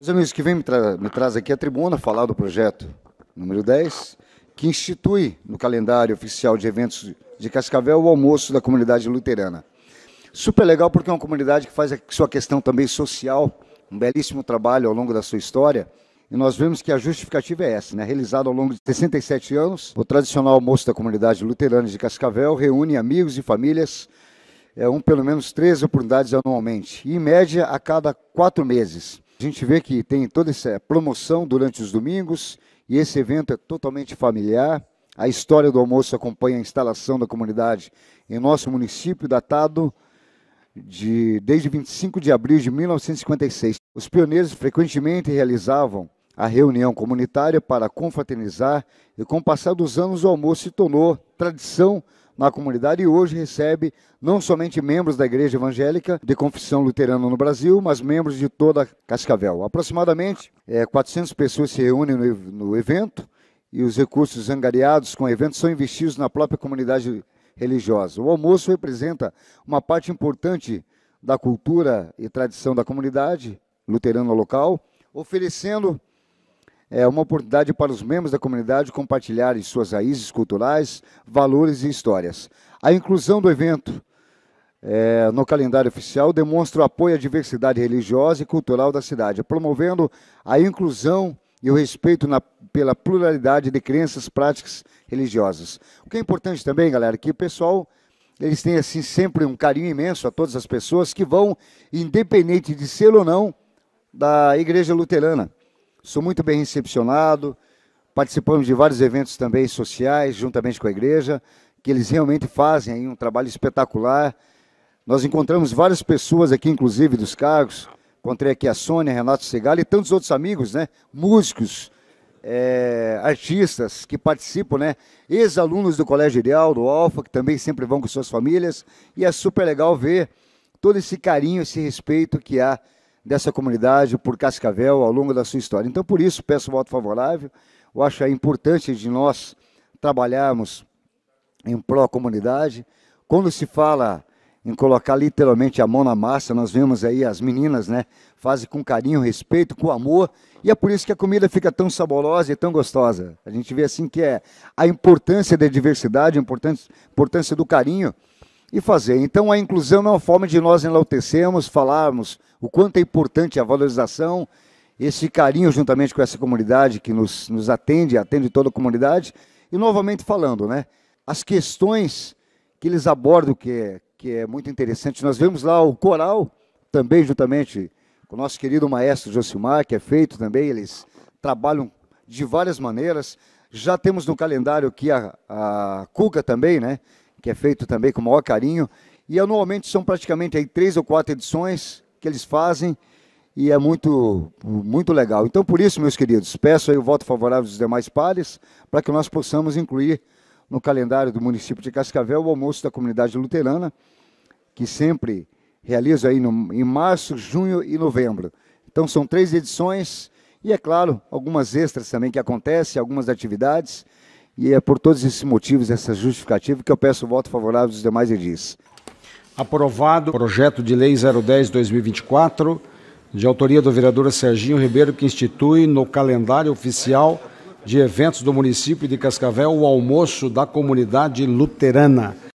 Os amigos que vêm me, tra me traz aqui à é tribuna falar do projeto número 10, que institui no calendário oficial de eventos de Cascavel o almoço da comunidade luterana. Super legal porque é uma comunidade que faz a sua questão também social, um belíssimo trabalho ao longo da sua história. E nós vemos que a justificativa é essa, né? Realizado ao longo de 67 anos, o tradicional almoço da comunidade luterana de Cascavel reúne amigos e famílias, é, um pelo menos três oportunidades anualmente, e em média a cada quatro meses a gente vê que tem toda essa promoção durante os domingos e esse evento é totalmente familiar. A história do almoço acompanha a instalação da comunidade em nosso município, datado de, desde 25 de abril de 1956. Os pioneiros frequentemente realizavam a reunião comunitária para confraternizar e com o passar dos anos o almoço se tornou tradição na comunidade e hoje recebe não somente membros da Igreja Evangélica de Confissão Luterana no Brasil, mas membros de toda Cascavel. Aproximadamente é, 400 pessoas se reúnem no, no evento e os recursos angariados com o evento são investidos na própria comunidade religiosa. O almoço representa uma parte importante da cultura e tradição da comunidade luterana local, oferecendo é uma oportunidade para os membros da comunidade compartilharem suas raízes culturais, valores e histórias. A inclusão do evento é, no calendário oficial demonstra o apoio à diversidade religiosa e cultural da cidade, promovendo a inclusão e o respeito na, pela pluralidade de crenças, práticas religiosas. O que é importante também, galera, é que o pessoal eles têm assim sempre um carinho imenso a todas as pessoas que vão, independente de ser ou não da igreja luterana sou muito bem recepcionado. Participamos de vários eventos também sociais, juntamente com a igreja, que eles realmente fazem aí um trabalho espetacular. Nós encontramos várias pessoas aqui, inclusive dos cargos. Encontrei aqui a Sônia, Renato Segal e tantos outros amigos, né? Músicos, é, artistas que participam, né? Ex-alunos do Colégio Ideal, do Alfa, que também sempre vão com suas famílias. E é super legal ver todo esse carinho, esse respeito que há dessa comunidade por Cascavel ao longo da sua história. Então, por isso, peço voto favorável. Eu acho é importante de nós trabalharmos em pró-comunidade. Quando se fala em colocar literalmente a mão na massa, nós vemos aí as meninas, né? Fazem com carinho, respeito, com amor, e é por isso que a comida fica tão saborosa e tão gostosa. A gente vê assim que é a importância da diversidade, a importância, importância do carinho e fazer. Então, a inclusão é uma forma de nós enaltecermos, falarmos o quanto é importante a valorização, esse carinho juntamente com essa comunidade que nos, nos atende, atende toda a comunidade. E, novamente falando, né, as questões que eles abordam, que é, que é muito interessante. Nós vemos lá o coral, também juntamente com o nosso querido maestro Josimar, que é feito também, eles trabalham de várias maneiras. Já temos no calendário aqui a, a Cuca também, né? que é feito também com o maior carinho. E anualmente são praticamente aí três ou quatro edições que eles fazem e é muito, muito legal. Então, por isso, meus queridos, peço aí o voto favorável dos demais pares para que nós possamos incluir no calendário do município de Cascavel o almoço da comunidade luterana, que sempre realiza aí no, em março, junho e novembro. Então, são três edições e, é claro, algumas extras também que acontecem, algumas atividades. E é por todos esses motivos, essa justificativa, que eu peço o voto favorável dos demais edis. Aprovado o projeto de lei 010-2024, de autoria do vereador Serginho Ribeiro, que institui no calendário oficial de eventos do município de Cascavel o almoço da comunidade luterana.